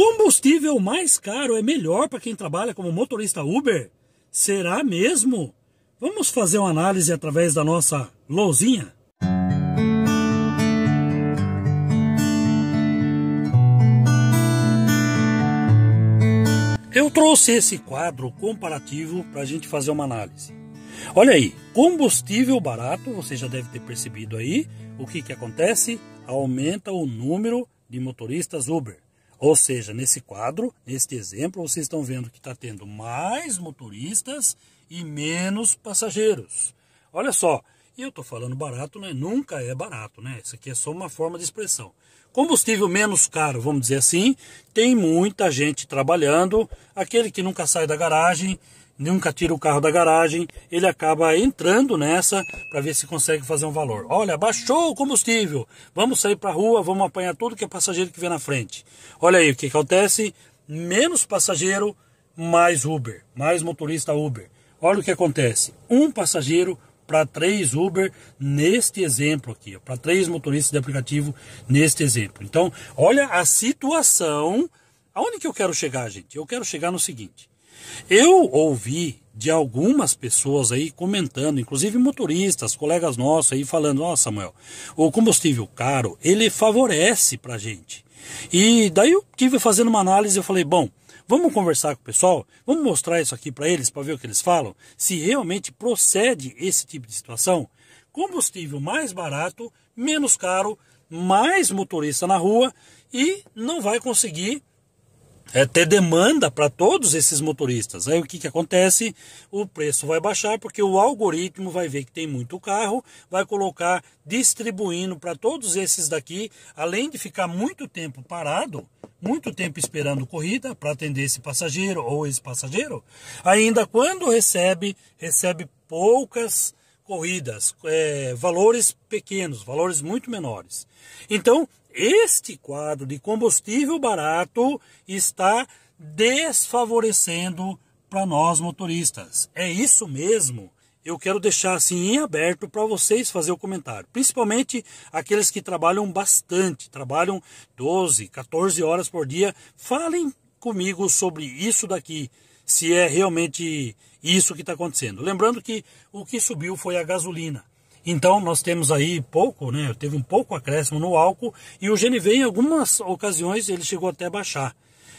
combustível mais caro é melhor para quem trabalha como motorista Uber? Será mesmo? Vamos fazer uma análise através da nossa lousinha? Eu trouxe esse quadro comparativo para a gente fazer uma análise. Olha aí, combustível barato, você já deve ter percebido aí, o que, que acontece? Aumenta o número de motoristas Uber. Ou seja, nesse quadro, neste exemplo, vocês estão vendo que está tendo mais motoristas e menos passageiros. Olha só, eu estou falando barato, né? nunca é barato, né? Isso aqui é só uma forma de expressão. Combustível menos caro, vamos dizer assim, tem muita gente trabalhando, aquele que nunca sai da garagem, nunca tira o carro da garagem, ele acaba entrando nessa para ver se consegue fazer um valor. Olha, baixou o combustível, vamos sair para a rua, vamos apanhar tudo que é passageiro que vem na frente. Olha aí o que acontece: menos passageiro, mais Uber, mais motorista Uber. Olha o que acontece: um passageiro para três Uber neste exemplo aqui, para três motoristas de aplicativo neste exemplo. Então, olha a situação. Aonde que eu quero chegar, gente? Eu quero chegar no seguinte. Eu ouvi de algumas pessoas aí comentando, inclusive motoristas, colegas nossos aí falando, nossa Samuel, o combustível caro, ele favorece pra gente. E daí eu tive fazendo uma análise, eu falei, bom, vamos conversar com o pessoal, vamos mostrar isso aqui para eles para ver o que eles falam, se realmente procede esse tipo de situação. Combustível mais barato, menos caro, mais motorista na rua e não vai conseguir é, ter demanda para todos esses motoristas. Aí o que, que acontece? O preço vai baixar porque o algoritmo vai ver que tem muito carro, vai colocar distribuindo para todos esses daqui, além de ficar muito tempo parado, muito tempo esperando corrida para atender esse passageiro ou esse passageiro, ainda quando recebe, recebe poucas corridas, é, valores pequenos, valores muito menores. Então, este quadro de combustível barato está desfavorecendo para nós motoristas. É isso mesmo. Eu quero deixar assim em aberto para vocês fazer o comentário, principalmente aqueles que trabalham bastante, trabalham 12, 14 horas por dia. Falem comigo sobre isso daqui, se é realmente isso que está acontecendo. Lembrando que o que subiu foi a gasolina. Então nós temos aí pouco, né? Teve um pouco acréscimo no álcool e o GNV em algumas ocasiões ele chegou até a baixar,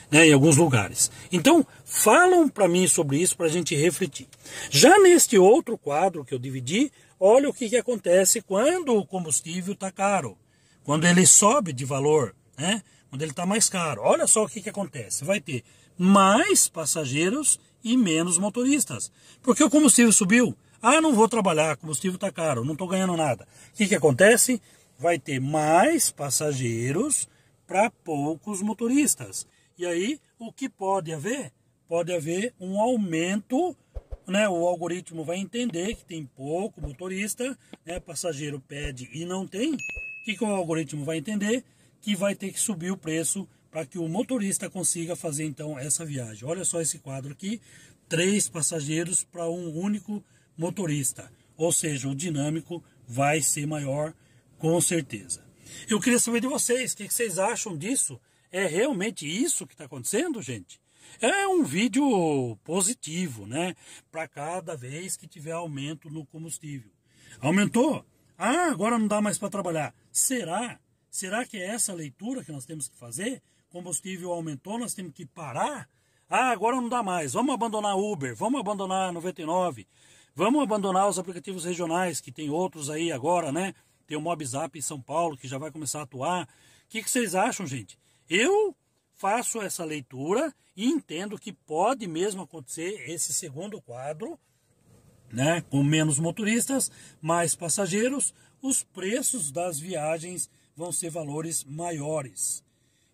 né? Em alguns lugares. Então falam para mim sobre isso para a gente refletir. Já neste outro quadro que eu dividi, olha o que, que acontece quando o combustível está caro, quando ele sobe de valor, né? Quando ele está mais caro. Olha só o que, que acontece. Vai ter mais passageiros e menos motoristas, porque o combustível subiu. Ah, não vou trabalhar, combustível está caro, não estou ganhando nada. O que, que acontece? Vai ter mais passageiros para poucos motoristas. E aí, o que pode haver? Pode haver um aumento né, o algoritmo vai entender que tem pouco motorista, né, passageiro pede e não tem, o que, que, o algoritmo vai entender? Que vai ter que subir o preço para que o motorista consiga fazer então essa viagem. Olha só esse quadro aqui: três passageiros para um único motorista, ou seja, o dinâmico vai ser maior com certeza. Eu queria saber de vocês, o que vocês acham disso? É realmente isso que está acontecendo, gente? É um vídeo positivo, né? Para cada vez que tiver aumento no combustível. Aumentou? Ah, agora não dá mais para trabalhar. Será? Será que é essa leitura que nós temos que fazer? Combustível aumentou, nós temos que parar? Ah, agora não dá mais. Vamos abandonar Uber, vamos abandonar 99. Vamos abandonar os aplicativos regionais, que tem outros aí agora, né? Tem o MobZap em São Paulo, que já vai começar a atuar. O que, que vocês acham, gente? Eu faço essa leitura e entendo que pode mesmo acontecer esse segundo quadro, né? Com menos motoristas, mais passageiros, os preços das viagens vão ser valores maiores.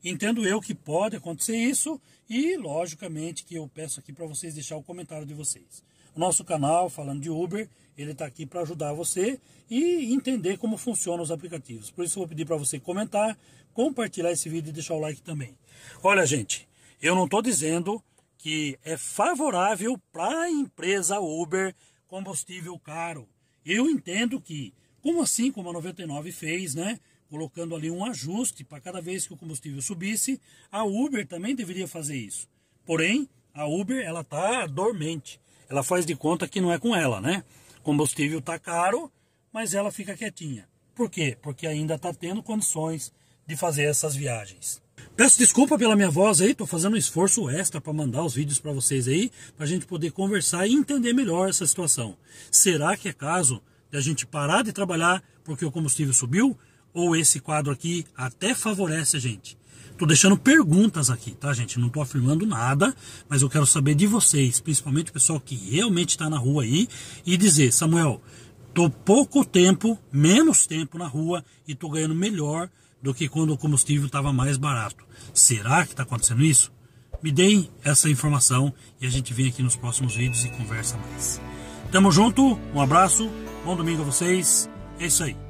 Entendo eu que pode acontecer isso e, logicamente, que eu peço aqui para vocês deixar o comentário de vocês. nosso canal, falando de Uber, ele está aqui para ajudar você e entender como funcionam os aplicativos. Por isso, eu vou pedir para você comentar, compartilhar esse vídeo e deixar o like também. Olha, gente, eu não estou dizendo que é favorável para a empresa Uber combustível caro. Eu entendo que como assim como a 99 fez, né? Colocando ali um ajuste para cada vez que o combustível subisse, a Uber também deveria fazer isso. Porém, a Uber ela tá dormente. Ela faz de conta que não é com ela, né? Combustível tá caro, mas ela fica quietinha. Por quê? Porque ainda tá tendo condições de fazer essas viagens. Peço desculpa pela minha voz aí, tô fazendo um esforço extra para mandar os vídeos para vocês aí, para a gente poder conversar e entender melhor essa situação. Será que é caso de a gente parar de trabalhar porque o combustível subiu, ou esse quadro aqui até favorece a gente. Tô deixando perguntas aqui, tá, gente? Não tô afirmando nada, mas eu quero saber de vocês, principalmente o pessoal que realmente está na rua aí, e dizer, Samuel, tô pouco tempo, menos tempo na rua e tô ganhando melhor do que quando o combustível estava mais barato. Será que está acontecendo isso? Me deem essa informação e a gente vem aqui nos próximos vídeos e conversa mais. Tamo junto, um abraço Bom domingo a vocês. É isso aí.